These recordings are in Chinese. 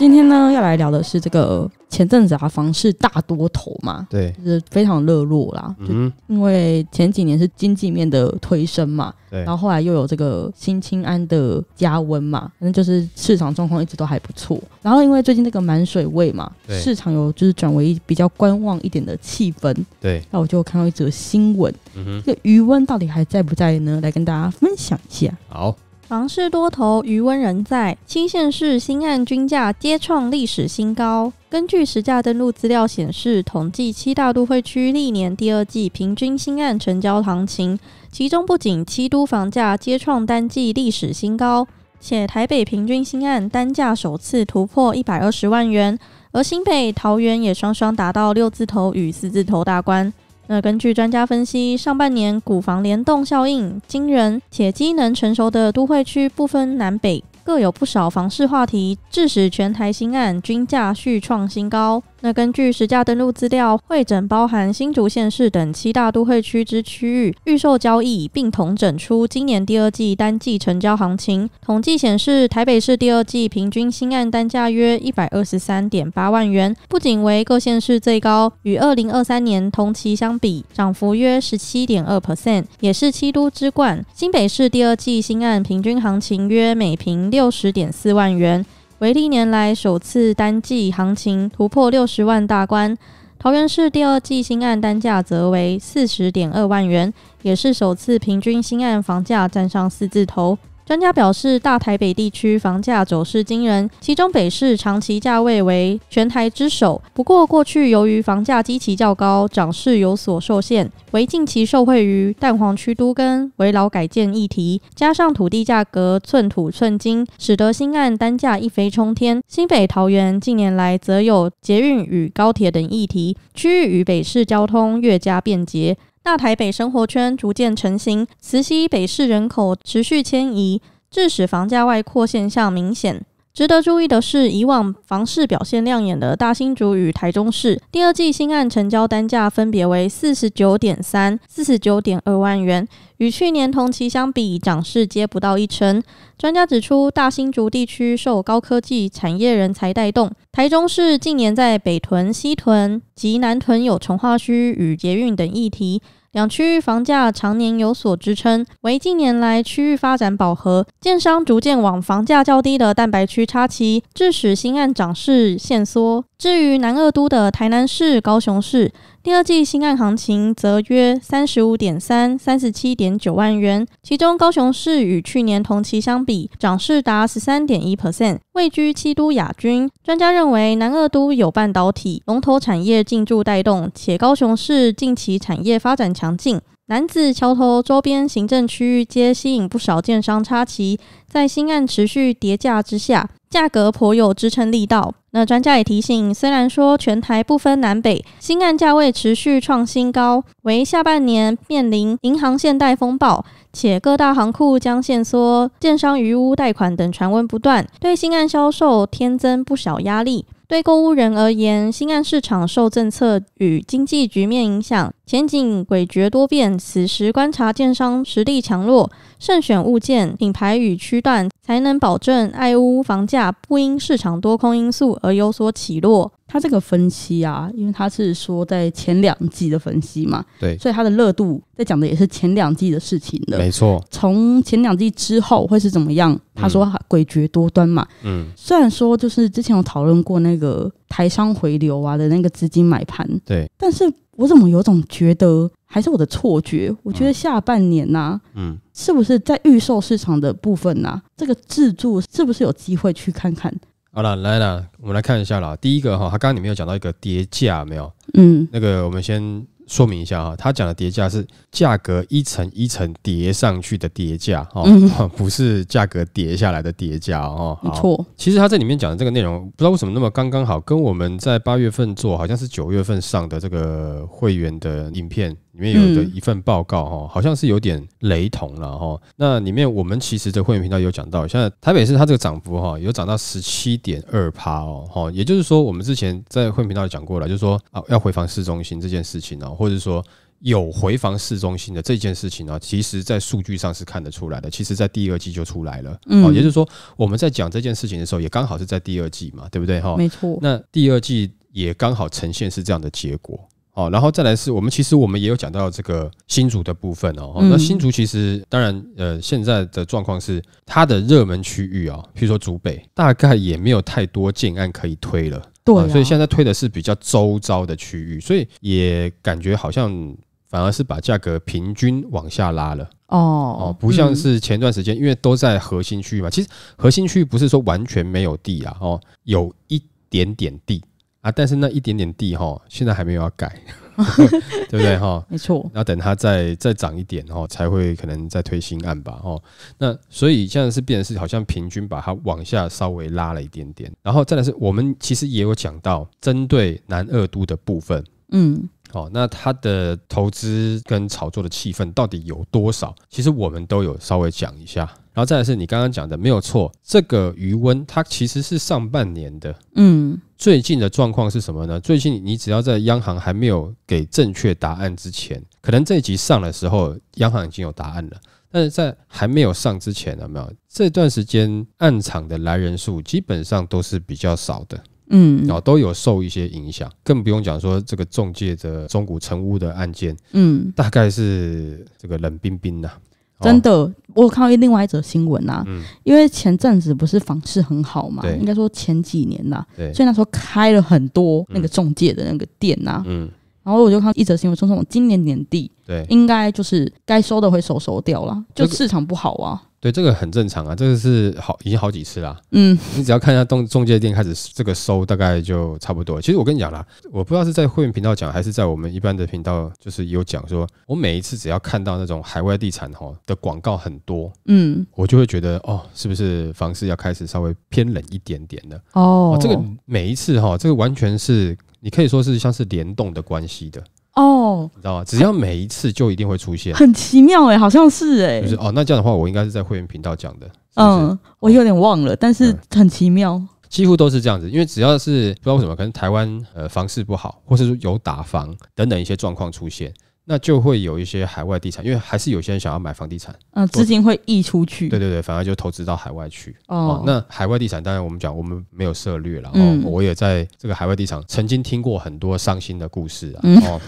今天呢，要来聊的是这个前阵子啊，房市大多头嘛，对，就是非常热络啦。嗯，因为前几年是经济面的推升嘛，对，然后后来又有这个新清安的加温嘛，反正就是市场状况一直都还不错。然后因为最近这个满水位嘛，市场有就是转为比较观望一点的气氛。对，那我就看到一则新闻，嗯、这余温到底还在不在呢？来跟大家分享一下。好。房市多头余温仍在，新县市新案均价皆创历史新高。根据实价登录资料显示，统计七大都会区历年第二季平均新案成交行情，其中不仅七都房价皆创单季历史新高，且台北平均新案单价首次突破一百二十万元，而新北、桃园也双双达到六字头与四字头大关。那根据专家分析，上半年股房联动效应惊人，且机能成熟的都会区不分南北，各有不少房市话题，致使全台新案均价续创新高。那根据实价登录资料会整，包含新竹县市等七大都会区之区域预售交易，并同整出今年第二季单季成交行情。统计显示，台北市第二季平均新案单价约一百二十三点八万元，不仅为各县市最高，与二零二三年同期相比，涨幅约十七点二 percent，也是七都之冠。新北市第二季新案平均行情约每平六十点四万元。为历年来首次单季行情突破六十万大关，桃园市第二季新案单价则为四十点二万元，也是首次平均新案房价站上四字头。专家表示，大台北地区房价走势惊人，其中北市长期价位为全台之首。不过，过去由于房价积奇较高，涨势有所受限。为近期受惠于淡黄区都更、围老改建议题，加上土地价格寸土寸金，使得新案单价一飞冲天。新北、桃园近年来则有捷运与高铁等议题，区域与北市交通越加便捷。大台北生活圈逐渐成型，慈溪北市人口持续迁移，致使房价外扩现象明显。值得注意的是，以往房市表现亮眼的大兴竹与台中市，第二季新案成交单价分别为四十九点三、四十九点二万元，与去年同期相比，涨势皆不到一成。专家指出，大兴竹地区受高科技产业人才带动，台中市近年在北屯、西屯及南屯有重化区与捷运等议题。两区域房价常年有所支撑，为近年来区域发展饱和，建商逐渐往房价较低的蛋白区插旗，致使新案涨势限缩。至于南二都的台南市、高雄市。第二季新案行情则约三十五点三、三十七点九万元，其中高雄市与去年同期相比，涨势达十三点一 percent，位居七都亚军。专家认为，南二都有半导体龙头产业进驻带动，且高雄市近期产业发展强劲，楠子桥头周边行政区域皆吸引不少电商插旗，在新案持续叠价之下。价格颇有支撑力道，那专家也提醒，虽然说全台不分南北，新案价位持续创新高，为下半年面临银行限贷风暴，且各大行库将限缩建商余屋贷款等传闻不断，对新案销售添增不少压力。对购物人而言，新案市场受政策与经济局面影响，前景诡谲多变。此时观察建商实力强弱，慎选物件、品牌与区段，才能保证爱屋房价不因市场多空因素而有所起落。他这个分析啊，因为他是说在前两季的分析嘛，对，所以他的热度在讲的也是前两季的事情的，没错。从前两季之后会是怎么样？他说诡谲多端嘛，嗯，虽然说就是之前有讨论过那个台商回流啊的那个资金买盘，对，但是我怎么有种觉得还是我的错觉？我觉得下半年呐，嗯，是不是在预售市场的部分呐，这个自助是不是有机会去看看？好了来了，我们来看一下啦。第一个哈，他刚刚里面有讲到一个叠价没有？嗯，那个我们先。说明一下啊，他讲的叠加是价格一层一层叠上去的叠加哦，不是价格叠下来的叠加哦。错，其实他这里面讲的这个内容，不知道为什么那么刚刚好，跟我们在八月份做，好像是九月份上的这个会员的影片。里面有的一份报告哈，好像是有点雷同了哈。那里面我们其实的会员频道有讲到，像台北市它这个涨幅哈，有涨到十七点二趴哦。哈，也就是说，我们之前在会员频道讲过了，就是说啊，要回防市中心这件事情呢，或者说有回防市中心的这件事情呢，其实在数据上是看得出来的。其实，在第二季就出来了。嗯，也就是说，我们在讲这件事情的时候，也刚好是在第二季嘛，对不对？哈，没错。那第二季也刚好呈现是这样的结果。哦，然后再来是我们其实我们也有讲到这个新竹的部分哦。那新竹其实当然呃，现在的状况是它的热门区域哦，譬如说竹北，大概也没有太多建案可以推了。对，所以现在推的是比较周遭的区域，所以也感觉好像反而是把价格平均往下拉了哦哦，不像是前段时间，因为都在核心区域嘛。其实核心区域不是说完全没有地啊哦，有一点点地。啊，但是那一点点地哈，现在还没有要改，对不对哈？没错，要等它再再涨一点哈，才会可能再推新案吧哈。那所以现在是变成是好像平均把它往下稍微拉了一点点，然后再来是我们其实也有讲到针对南二都的部分，嗯，哦，那它的投资跟炒作的气氛到底有多少？其实我们都有稍微讲一下，然后再来是你刚刚讲的没有错，这个余温它其实是上半年的，嗯。最近的状况是什么呢？最近你只要在央行还没有给正确答案之前，可能这一集上的时候，央行已经有答案了。但是在还没有上之前，有没有这段时间暗场的来人数基本上都是比较少的，嗯，然后都有受一些影响，更不用讲说这个中介的中古成屋的案件，嗯，大概是这个冷冰冰的。真的，我看到另外一则新闻呐，因为前阵子不是房市很好嘛，应该说前几年呐，所以那时候开了很多那个中介的那个店呐，然后我就看一则新闻说，这种今年年底应该就是该收的会收收掉了，就市场不好啊。对，这个很正常啊，这个是好，已经好几次啦。嗯，你只要看一下中中介店开始这个收，大概就差不多。其实我跟你讲啦，我不知道是在会员频道讲，还是在我们一般的频道，就是有讲说，我每一次只要看到那种海外地产哈的广告很多，嗯，我就会觉得哦，是不是房市要开始稍微偏冷一点点的？哦，这个每一次哈，这个完全是你可以说是像是联动的关系的。哦，你知道吗？只要每一次就一定会出现，很奇妙哎，好像是哎，就是哦。那这样的话，我应该是在会员频道讲的，嗯，我有点忘了，但是很奇妙，几乎都是这样子，因为只要是不知道为什么，可能台湾呃房市不好，或是有打房等等一些状况出现。那就会有一些海外地产，因为还是有些人想要买房地产，嗯，资金会溢出去。对对对，反而就投资到海外去。哦，那海外地产，当然我们讲，我们没有涉略了。哦，我也在这个海外地产曾经听过很多伤心的故事啊。哦，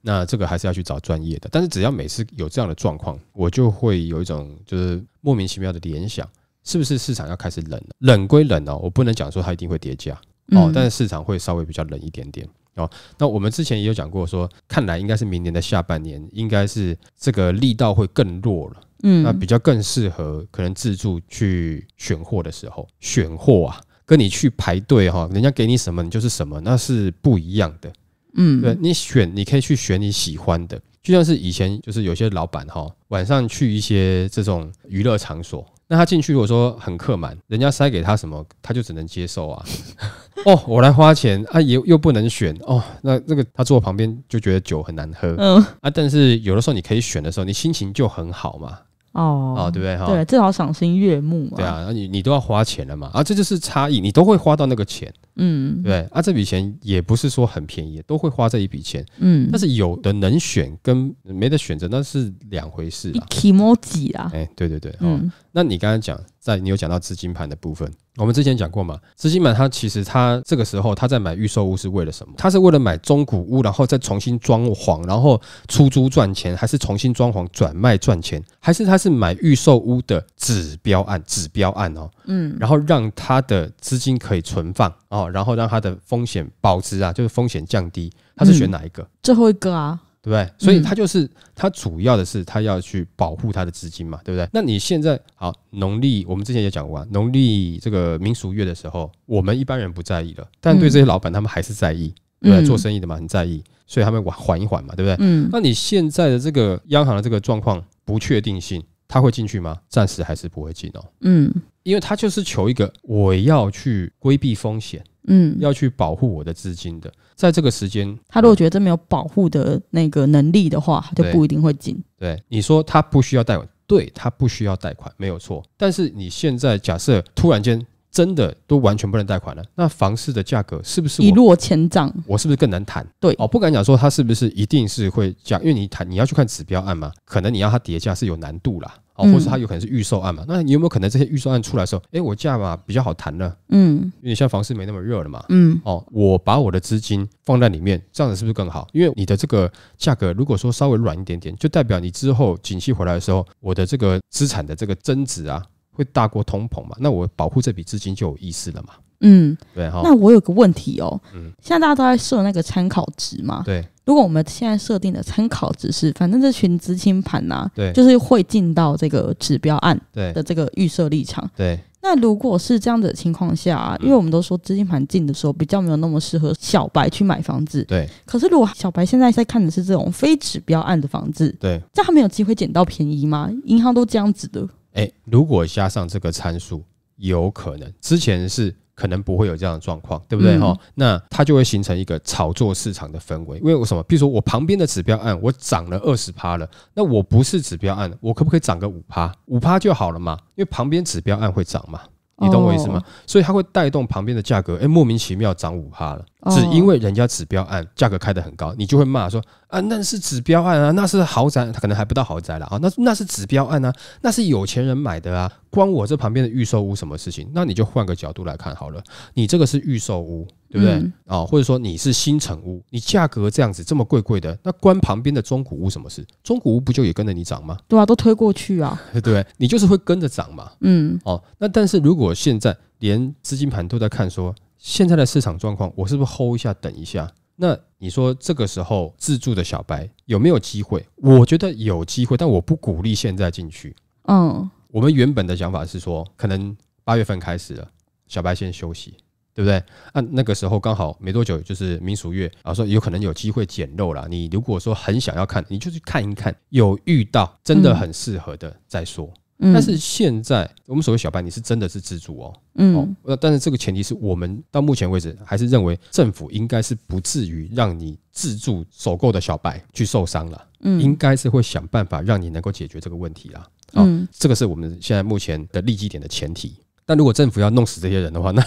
那这个还是要去找专业的。但是只要每次有这样的状况，我就会有一种就是莫名其妙的联想，是不是市场要开始冷了？冷归冷哦，我不能讲说它一定会跌价哦，但是市场会稍微比较冷一点点。哦，那我们之前也有讲过，说看来应该是明年的下半年，应该是这个力道会更弱了。嗯，那比较更适合可能自助去选货的时候，选货啊，跟你去排队哈，人家给你什么你就是什么，那是不一样的。嗯，对，你选你可以去选你喜欢的，就像是以前就是有些老板哈，晚上去一些这种娱乐场所。那他进去，如果说很客满，人家塞给他什么，他就只能接受啊。哦，我来花钱，啊也又不能选哦。那那个他坐旁边就觉得酒很难喝，嗯啊。但是有的时候你可以选的时候，你心情就很好嘛。哦啊，对不对哈？对，至少赏心悦目嘛。对啊，那你你都要花钱了嘛。啊，这就是差异，你都会花到那个钱。嗯，对啊，这笔钱也不是说很便宜，都会花这一笔钱。嗯，但是有的能选跟没得选择那是两回事啊。一毛几啊？哎，对对对。嗯。那你刚才讲。在你有讲到资金盘的部分，我们之前讲过嘛？资金盘它其实它这个时候它在买预售屋是为了什么？它是为了买中古屋，然后再重新装潢，然后出租赚钱，还是重新装潢转卖赚钱，还是它是买预售屋的指标案？指标案哦，嗯，然后让它的资金可以存放哦，然后让它的风险保值啊，就是风险降低，它是选哪一个？最后一个啊。对不对？所以他就是他主要的是他要去保护他的资金嘛，对不对？那你现在好农历，我们之前也讲过啊，农历这个民俗月的时候，我们一般人不在意的，但对这些老板他们还是在意，对做生意的嘛很在意，所以他们缓缓一缓嘛，对不对？嗯。那你现在的这个央行的这个状况不确定性。他会进去吗？暂时还是不会进哦。嗯，因为他就是求一个我要去规避风险，嗯，要去保护我的资金的，在这个时间，他如果觉得真没有保护的那个能力的话，他就不一定会进。对，你说他不需要贷款，对他不需要贷款，没有错。但是你现在假设突然间真的都完全不能贷款了，那房市的价格是不是一落千丈？我是不是更难谈？对，哦，不敢讲说他是不是一定是会降，因为你谈你要去看指标案嘛，可能你要它叠加是有难度啦。哦，或是它有可能是预售案嘛？那你有没有可能这些预售案出来的时候，哎，我价嘛比较好谈呢？嗯，因为像房市没那么热了嘛，嗯，哦，我把我的资金放在里面，这样子是不是更好？因为你的这个价格如果说稍微软一点点，就代表你之后景气回来的时候，我的这个资产的这个增值啊，会大过通膨嘛？那我保护这笔资金就有意思了嘛？嗯，对哈。那我有个问题哦，嗯，现在大家都在设那个参考值嘛？对。如果我们现在设定的参考值是，反正这群资金盘呐，对，就是会进到这个指标案的这个预设立场，对。那如果是这样的情况下，因为我们都说资金盘进的时候比较没有那么适合小白去买房子，对。可是如果小白现在在看的是这种非指标案的房子，对，这他没有机会捡到便宜吗？银行都这样子的。哎，如果加上这个参数，有可能之前是。可能不会有这样的状况，对不对哈？那它就会形成一个炒作市场的氛围，为什么？比如说我旁边的指标按我涨了二十趴了，那我不是指标按，我可不可以涨个五趴？五趴就好了嘛，因为旁边指标按会涨嘛，你懂我意思吗？所以它会带动旁边的价格，哎，莫名其妙涨五趴了。只因为人家指标案价格开得很高，你就会骂说啊，那是指标案啊，那是豪宅，它可能还不到豪宅了啊，那那是指标案啊，那是有钱人买的啊，关我这旁边的预售屋什么事情？那你就换个角度来看好了，你这个是预售屋，对不对？啊，或者说你是新城屋，你价格这样子这么贵贵的，那关旁边的中古屋什么事？中古屋不就也跟着你涨吗？对啊，都推过去啊，对，你就是会跟着涨嘛。嗯，哦，那但是如果现在连资金盘都在看说。现在的市场状况，我是不是 hold 一下，等一下？那你说这个时候自助的小白有没有机会？我觉得有机会，但我不鼓励现在进去。嗯，我们原本的想法是说，可能八月份开始了，小白先休息，对不对？那那个时候刚好没多久就是民俗月啊，说有可能有机会捡漏了。你如果说很想要看，你就去看一看，有遇到真的很适合的再说。但是现在，我们所谓小白，你是真的是自助哦。嗯，哦，但是这个前提是我们到目前为止还是认为政府应该是不至于让你自助首购的小白去受伤了。嗯，应该是会想办法让你能够解决这个问题了。嗯，这个是我们现在目前的利基点的前提。那如果政府要弄死这些人的话，那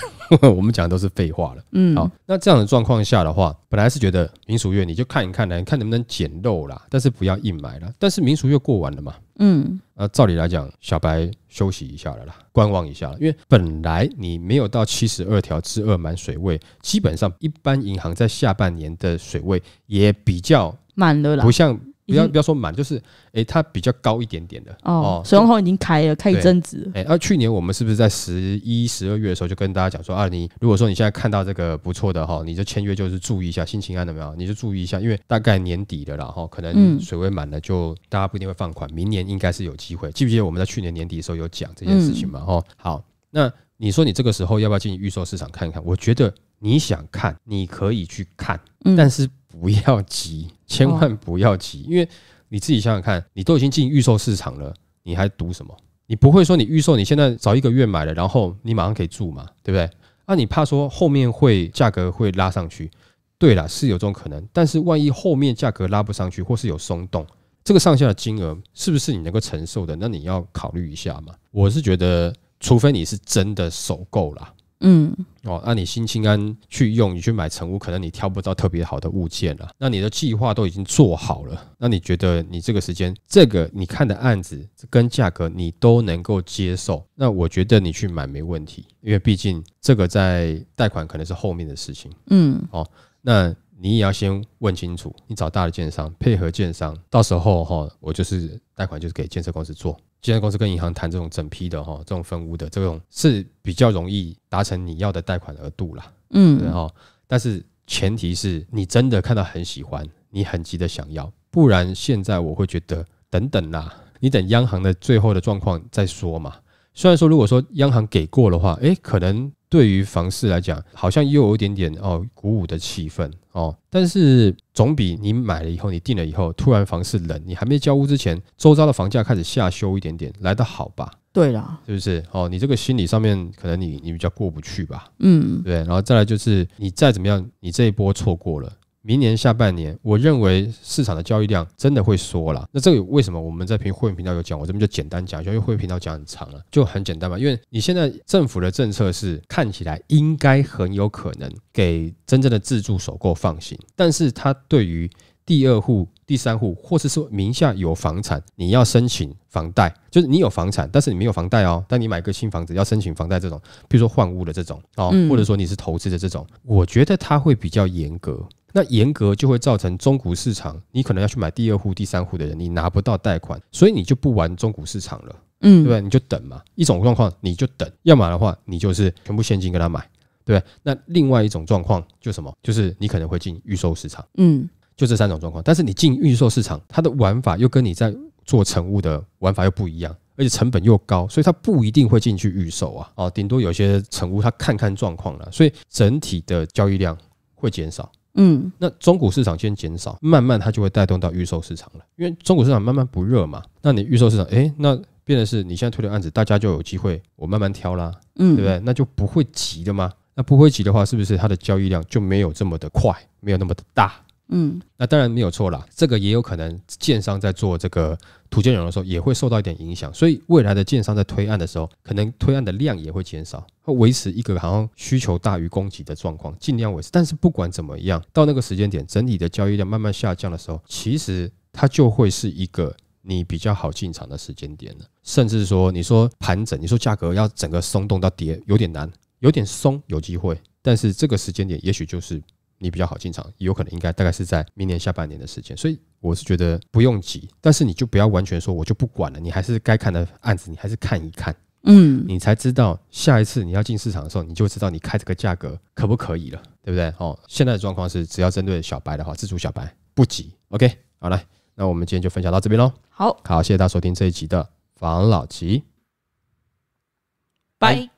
我们讲的都是废话了。嗯，好，那这样的状况下的话，本来是觉得民俗月你就看一看来看能不能捡漏啦，但是不要硬埋了。但是民俗月过完了嘛，嗯，呃，照理来讲，小白休息一下了啦，观望一下了，因为本来你没有到七十二条之二满水位，基本上一般银行在下半年的水位也比较满了啦，不像。不要不要说满，就是诶，它比较高一点点的哦。水龙头已经开了开一阵子，诶，而去年我们是不是在十一、十二月的时候就跟大家讲说啊，你如果说你现在看到这个不错的哈，你就签约就是注意一下，心情安的没有？你就注意一下，因为大概年底的了哈，可能水位满了就大家不一定会放款，明年应该是有机会。记不记得我们在去年年底的时候有讲这件事情嘛？哦，好，那你说你这个时候要不要进预售市场看一看？我觉得你想看，你可以去看，但是。不要急，千万不要急，因为你自己想想看，你都已经进预售市场了，你还赌什么？你不会说你预售，你现在早一个月买了，然后你马上可以住嘛，对不对？那你怕说后面会价格会拉上去？对啦，是有这种可能，但是万一后面价格拉不上去，或是有松动，这个上下的金额是不是你能够承受的？那你要考虑一下嘛。我是觉得，除非你是真的首购了。嗯，哦，那你心清安去用，你去买成屋，可能你挑不到特别好的物件了。那你的计划都已经做好了，那你觉得你这个时间，这个你看的案子跟价格你都能够接受，那我觉得你去买没问题，因为毕竟这个在贷款可能是后面的事情。嗯，哦，那。你也要先问清楚，你找大的建商配合建商，到时候哈，我就是贷款，就是给建设公司做。建设公司跟银行谈这种整批的哈，这种分屋的这种是比较容易达成你要的贷款额度啦。嗯，然后，但是前提是你真的看到很喜欢，你很急的想要，不然现在我会觉得等等呐，你等央行的最后的状况再说嘛。虽然说如果说央行给过的话，诶，可能。对于房市来讲，好像又有一点点哦鼓舞的气氛哦，但是总比你买了以后，你定了以后，突然房市冷，你还没交屋之前，周遭的房价开始下修一点点，来的好吧？对啦，是不是？哦，你这个心理上面可能你你比较过不去吧？嗯，对，然后再来就是你再怎么样，你这一波错过了。明年下半年，我认为市场的交易量真的会缩了。那这个为什么？我们在平员频道有讲，我这边就简单讲，一下，因为员频道讲很长了，就很简单嘛。因为你现在政府的政策是看起来应该很有可能给真正的自住首购放行，但是它对于第二户、第三户，或是说名下有房产你要申请房贷，就是你有房产，但是你没有房贷哦，但你买个新房子要申请房贷这种，比如说换屋的这种哦，或者说你是投资的这种，我觉得它会比较严格。那严格就会造成中古市场，你可能要去买第二户、第三户的人，你拿不到贷款，所以你就不玩中古市场了，嗯，对吧？你就等嘛。一种状况你就等，要买的话你就是全部现金跟他买，对吧？那另外一种状况就什么？就是你可能会进预售市场，嗯，就这三种状况。但是你进预售市场，它的玩法又跟你在做乘务的玩法又不一样，而且成本又高，所以它不一定会进去预售啊。哦，顶多有些乘务它看看状况了，所以整体的交易量会减少。嗯，那中股市场先减少，慢慢它就会带动到预售市场了。因为中股市场慢慢不热嘛，那你预售市场，哎，那变的是你现在推的案子，大家就有机会，我慢慢挑啦，嗯，对不对？那就不会急的嘛。那不会急的话，是不是它的交易量就没有这么的快，没有那么的大？嗯，那当然没有错了。这个也有可能，建商在做这个土建融的时候也会受到一点影响。所以未来的建商在推案的时候，可能推案的量也会减少，维持一个好像需求大于供给的状况，尽量维持。但是不管怎么样，到那个时间点，整体的交易量慢慢下降的时候，其实它就会是一个你比较好进场的时间点了。甚至说，你说盘整，你说价格要整个松动到跌，有点难，有点松有机会，但是这个时间点也许就是。你比较好进场，有可能应该大概是在明年下半年的时间，所以我是觉得不用急，但是你就不要完全说我就不管了，你还是该看的案子你还是看一看，嗯，你才知道下一次你要进市场的时候，你就知道你开这个价格可不可以了，对不对？哦，现在的状况是，只要针对小白的话，自主小白不急，OK，好了，那我们今天就分享到这边喽。好，好，谢谢大家收听这一集的防老吉，拜。